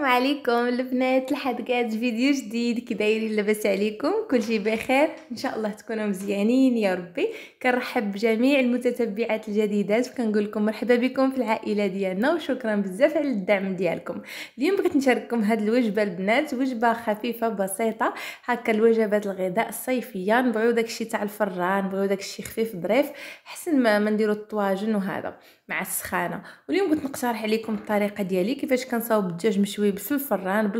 السلام عليكم البنات الحدقات فيديو جديد كي دايرين لاباس عليكم كلشي بخير ان شاء الله تكونوا مزيانين يا ربي كنرحب بجميع المتتبعات الجديدات وكنقول لكم مرحبا بكم في العائله ديالنا وشكرا بزاف على الدعم ديالكم اليوم بغيت نشارككم هذه الوجبه البنات وجبه خفيفه بسيطه هكا الوجبات الغذاء الصيفيه نبغيو داكشي تاع الفران نبغيو داكشي خفيف ظريف حسن ما, ما نديرو الطواجن وهذا مع السخانه واليوم قلت نقترح عليكم الطريقه ديالي كيفاش كنصاوب الدجاج مشوي في الفران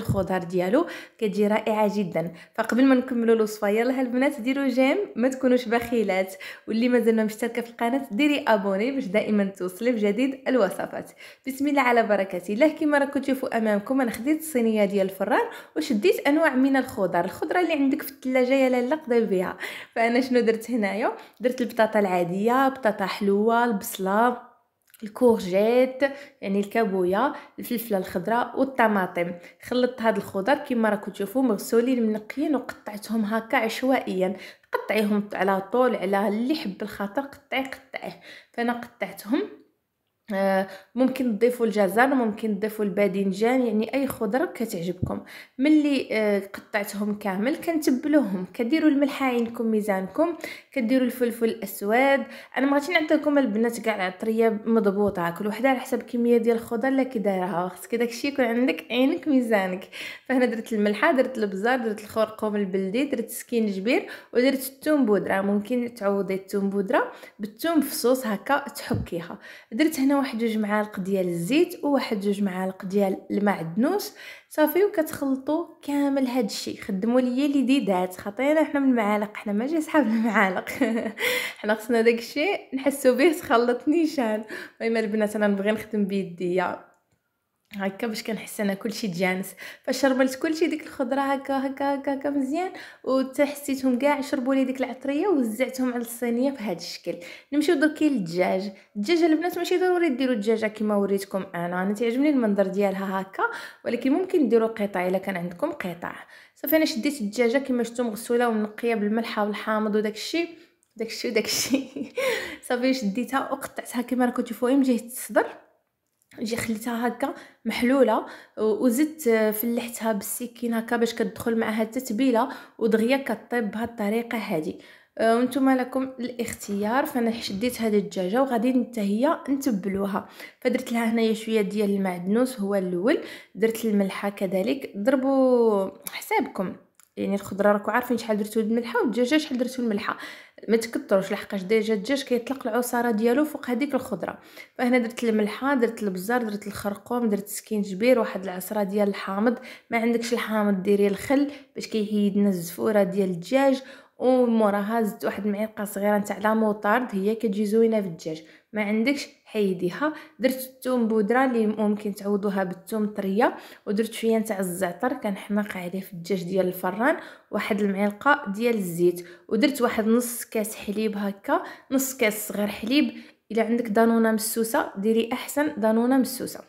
ديالو كتجي رائعه جدا فقبل ما نكملوا الوصفه يلاه البنات ديروا جيم ما تكونوش بخيلات واللي مازال ما مشتركه في القناه ديري ابوني باش دائما توصلي بجديد الوصفات بسم الله على بركه الله كما راكم تشوفوا امامكم انا خديت الصينيه ديال الفران وشديت انواع من الخضر الخضره اللي عندك في الثلاجه يا لاله قضي بها فانا شنو درت هنايا درت البطاطا العاديه بطاطا حلوه البصله الكورجيت يعني الكابويا الفلفله الخضراء والطماطم خلطت هاد الخضر كما راكم تشوفوا مغسولين منقيين وقطعتهم هكا عشوائيا قطعيهم على طول على اللي حب الخاطر قطعي قطعيه فانا قطعتهم آه، ممكن تضيفوا الجزر ممكن تضيفوا الباذنجان يعني اي خضره كتعجبكم ملي آه، قطعتهم كامل كنتبلوهم كديروا الملح عينكم ميزانكم كديروا الفلفل الاسود انا ما غاديش نعطيكم البنات كاع العطريه مضبوطه كل وحده على حسب كمية ديال الخضر اللي كدارها خصك داكشي يكون عندك عينك ميزانك فهنا درت الملحه درت البزار درت الخرقوم البلدي درت سكين جبير ودرت الثوم بودره ممكن تعوضي الثوم بودره بالثوم فصوص هكا تحكيها درت هنا واحد جوج معالق ديال الزيت وواحد جوج معالق ديال المعدنوس صافي وكتخلطوا كامل هذا الشيء خدموا ليا ليديدات خطيره حنا من المعالق حنا ماشي صحاب المعالق حنا خصنا داك الشيء نحسو به تخلط نيشان المهم البنات انا نبغي نخدم بيديا هكا باش كنحس انا كلشي تجانس فشربلت كلشي ديك الخضره هكا هكا هكا هكا مزيان وتحسيتهم كاع شربوا لي ديك العطريه ووزعتهم على الصينيه بهذا الشكل نمشيو دركي للدجاج الدجاج البنات ماشي ضروري ديروا الدجاجه كما وريتكم انا انا تعجبني المنظر ديالها هكا ولكن ممكن ديروا قطع الا كان عندكم قطع صافي انا شديت الدجاجه كما شفتوا مغسوله ومنقيه بالملحه والحامض وداك الشيء داكشي الشيء صافي شديتها وقطعتها كما راكم تشوفوا من جهه الصدر جي خليتها هكا محلوله وزدت آه، فلحتها بالسكين هكا باش كتدخل معها التتبيله ودغيا كطيب بهذه الطريقه هذه آه، وانتم لكم الاختيار فانا شديت هذه الدجاجه وغادي حتى هي نتبلوها فدرت لها هنايا شويه ديال المعدنوس هو الاول درت الملحه كذلك ضربوا حسابكم يعني الخضره راكم عارفين شحال درتو الملحه والدجاجه شحال درتو الملحه ما تكثروش لحقاش ديجا الدجاج كيطلق العصاره ديالو فوق هذيك الخضره فهنا درت الملحه درت البزار درت الخرقوم درت السكينجبير واحد العصره ديال الحامض ما عندكش الحامض ديري الخل باش كيهيدنا لنا الزفوره ديال الدجاج وموراها زدت واحد المعلقه صغيره نتاع لا موطارد هي كتجي زوينه في الدجاج ما عندكش حيديها درت الثوم بودره اللي ممكن تعوضوها بالثوم طريه ودرت شويه نتاع الزعتر كنحماق عليه في الدجاج ديال الفران واحد المعلقه ديال الزيت ودرت واحد نص كاس حليب هكا نص كاس صغير حليب الا عندك دانونه مسوسه ديري احسن دانونه مسوسه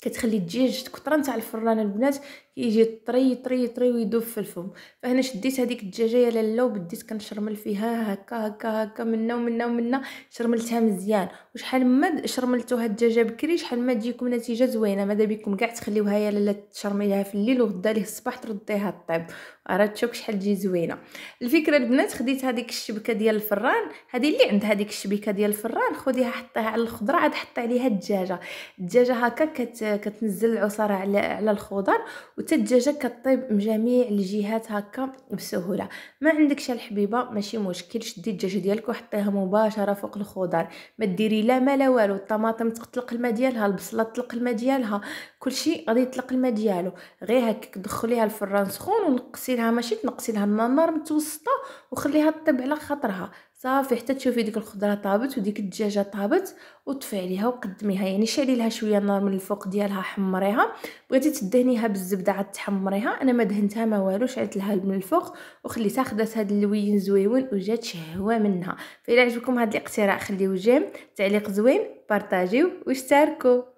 كتخلي الدجاج الكثره نتاع الفران البنات كيجي طري طري طري ويدوب في الفم فهنا شديت هذيك الدجاجه يا لالا وبديت كنشرمل فيها هكا هكا هكا منا ومنا ومنا شرملتها مزيان وشحال ما شرملتوها الدجاجه بكري شحال ما تجيكم نتيجه زوينه ماذا بكم كاع تخليوها يا لالا تشرميها في الليل وغدا ليه الصباح ترديها طيب راه تشوف شحال تجي زوينه الفكره البنات خديت هذيك الشبكه ديال الفران هذه اللي عند هذيك الشبكه ديال الفران خديها حطيها على الخضره عاد حطي عليها الدجاجه الدجاجه هكا كت... كتنزل العصاره على على الخضر وتا الدجاجه كطيب من جميع الجهات هكا بسهوله ما عندكش الحبيبه ماشي مشكل شدي الدجاجه ديالك وحطيها مباشره فوق الخضر ما ديري لا ما لا والو الطماطم تطلق الماء ديالها البصله تطلق الماء ديالها كلشي غادي يطلق الماء ديالو غير هكاك دخليها الفران سخون ونقصي لها ماشي تنقصي لها النار متوسطه وخليها طيب على خاطرها صافي حتى تشوفي ديك الخضره طابت وديك الدجاجه طابت وطفي عليها وقدميها يعني شعلي لها شويه النار من الفوق ديالها حمريها بغيتي تدهنيها بالزبده عاد تحمريها انا ما دهنتها ما والو شعلت لها من الفوق وخليتها خدات هاد اللوين زويون وجات شهوه منها فإلا عجبكم هاد الاقتراح خليو جيم تعليق زوين بارطاجيو واشتركوا